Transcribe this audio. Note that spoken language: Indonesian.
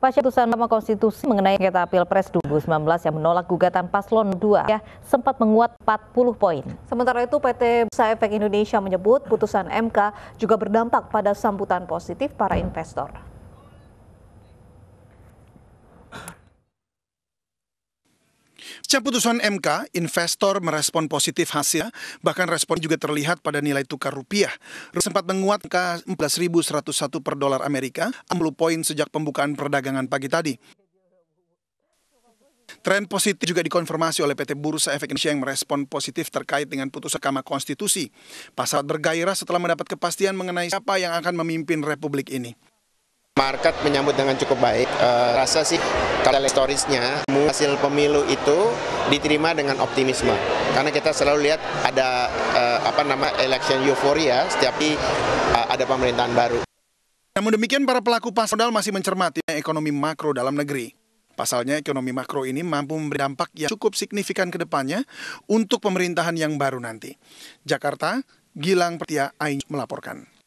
Pasca putusan Mahkamah Konstitusi mengenai kata Pilpres 2019 yang menolak gugatan paslon 2 ya, sempat menguat 40 poin. Sementara itu PT Bursa Efek Indonesia menyebut putusan MK juga berdampak pada sambutan positif para investor. Pasca putusan MK, investor merespon positif hasil, bahkan respon juga terlihat pada nilai tukar rupiah. Sempat menguat ke 14.101 per dolar Amerika, 10 poin sejak pembukaan perdagangan pagi tadi. Tren positif juga dikonfirmasi oleh PT Bursa Efek Indonesia yang merespon positif terkait dengan putusan Mahkamah Konstitusi. Pasal bergairah setelah mendapat kepastian mengenai siapa yang akan memimpin Republik ini market menyambut dengan cukup baik. E, rasa sih kalau historisnya hasil pemilu itu diterima dengan optimisme. Karena kita selalu lihat ada e, apa nama election euphoria setiap e, ada pemerintahan baru. Namun demikian para pelaku pasar modal masih mencermati ekonomi makro dalam negeri. Pasalnya ekonomi makro ini mampu memberi dampak yang cukup signifikan ke depannya untuk pemerintahan yang baru nanti. Jakarta, Gilang Pertia Ain melaporkan.